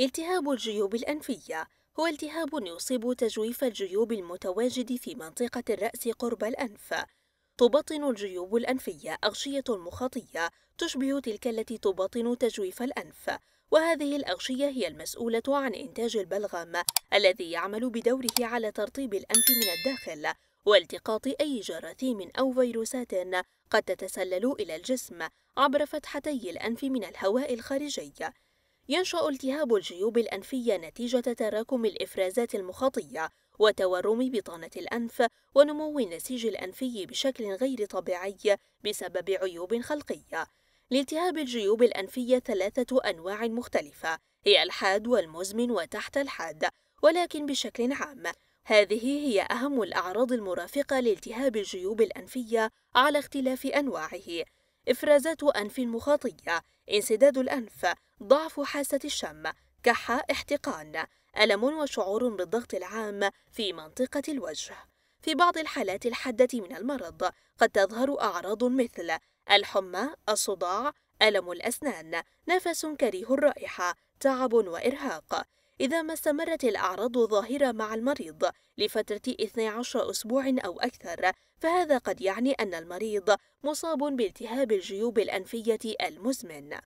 التهاب الجيوب الأنفية هو التهاب يصيب تجويف الجيوب المتواجد في منطقة الرأس قرب الأنف تبطن الجيوب الأنفية أغشية مخاطية تشبه تلك التي تبطن تجويف الأنف وهذه الأغشية هي المسؤولة عن إنتاج البلغم الذي يعمل بدوره على ترطيب الأنف من الداخل والتقاط أي جراثيم أو فيروسات قد تتسلل إلى الجسم عبر فتحتي الأنف من الهواء الخارجي ينشأ التهاب الجيوب الأنفية نتيجة تراكم الإفرازات المخاطية وتورم بطانة الأنف ونمو النسيج الأنفي بشكل غير طبيعي بسبب عيوب خلقية. لالتهاب الجيوب الأنفية ثلاثة أنواع مختلفة هي الحاد والمزمن وتحت الحاد، ولكن بشكل عام هذه هي أهم الأعراض المرافقة لالتهاب الجيوب الأنفية على اختلاف أنواعه. إفرازات أنف مخاطية انسداد الأنف ضعف حاسة الشم كحة احتقان ألم وشعور بالضغط العام في منطقة الوجه في بعض الحالات الحادة من المرض قد تظهر أعراض مثل الحمى الصداع ألم الأسنان نفس كريه الرائحة تعب وإرهاق إذا ما استمرت الأعراض الظاهرة مع المريض لفترة 12 أسبوع أو أكثر فهذا قد يعني أن المريض مصاب بالتهاب الجيوب الأنفية المزمن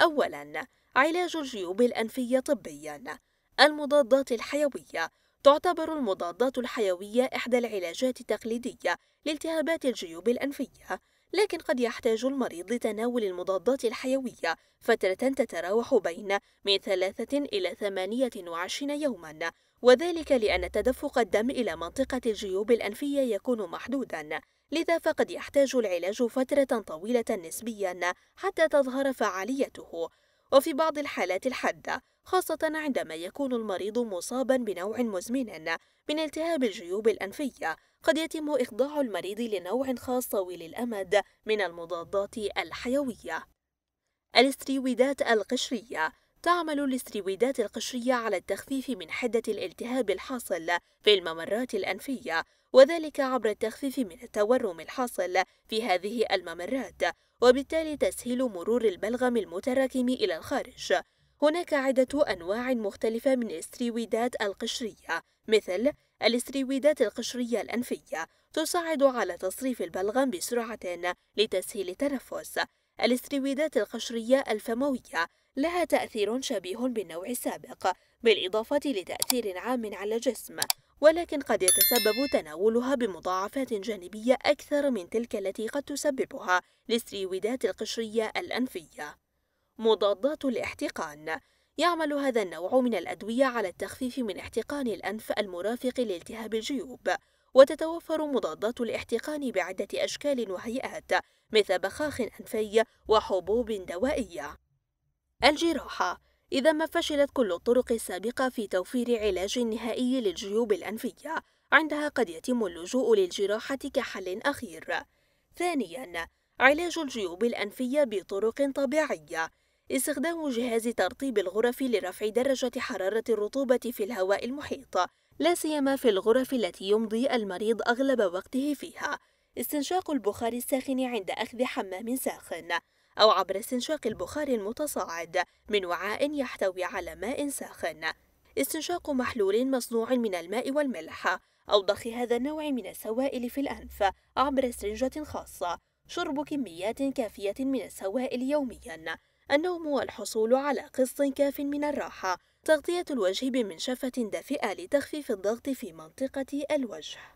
أولاً علاج الجيوب الأنفية طبياً المضادات الحيوية تعتبر المضادات الحيوية إحدى العلاجات التقليدية لالتهابات الجيوب الأنفية لكن قد يحتاج المريض لتناول المضادات الحيوية فترة تتراوح بين من ثلاثة إلى ثمانية وعشرين يوما وذلك لأن تدفق الدم إلى منطقة الجيوب الأنفية يكون محدودا لذا فقد يحتاج العلاج فترة طويلة نسبيا حتى تظهر فعاليته وفي بعض الحالات الحادة خاصة عندما يكون المريض مصابا بنوع مزمن من التهاب الجيوب الأنفية قد يتم إخضاع المريض لنوع خاص طويل الأمد من المضادات الحيوية الاسترويدات القشرية تعمل الاسترويدات القشرية على التخفيف من حدة الالتهاب الحاصل في الممرات الأنفية وذلك عبر التخفيف من التورم الحاصل في هذه الممرات وبالتالي تسهيل مرور البلغم المتراكم إلى الخارج هناك عدة أنواع مختلفة من الاسترويدات القشرية مثل الاسترويدات القشرية الأنفية تساعد على تصريف البلغم بسرعة لتسهيل التنفس الاسترويدات القشرية الفموية لها تأثير شبيه بالنوع السابق بالإضافة لتأثير عام على الجسم ولكن قد يتسبب تناولها بمضاعفات جانبية أكثر من تلك التي قد تسببها الاسترويدات القشرية الأنفية مضادات الاحتقان يعمل هذا النوع من الأدوية على التخفيف من احتقان الأنف المرافق لالتهاب الجيوب وتتوفر مضادات الاحتقان بعدة أشكال وهيئات مثل بخاخ أنفي وحبوب دوائية الجراحة إذا ما فشلت كل الطرق السابقة في توفير علاج نهائي للجيوب الأنفية عندها قد يتم اللجوء للجراحة كحل أخير ثانياً علاج الجيوب الأنفية بطرق طبيعية استخدام جهاز ترطيب الغرف لرفع درجة حرارة الرطوبة في الهواء المحيط لا سيما في الغرف التي يمضي المريض أغلب وقته فيها استنشاق البخار الساخن عند أخذ حمام ساخن أو عبر استنشاق البخار المتصاعد من وعاء يحتوي على ماء ساخن استنشاق محلول مصنوع من الماء والملح أو ضخ هذا النوع من السوائل في الأنف عبر سرنجة خاصة شرب كميات كافية من السوائل يوميا النوم والحصول على قسط كاف من الراحة تغطية الوجه بمنشفة دافئة لتخفيف الضغط في منطقة الوجه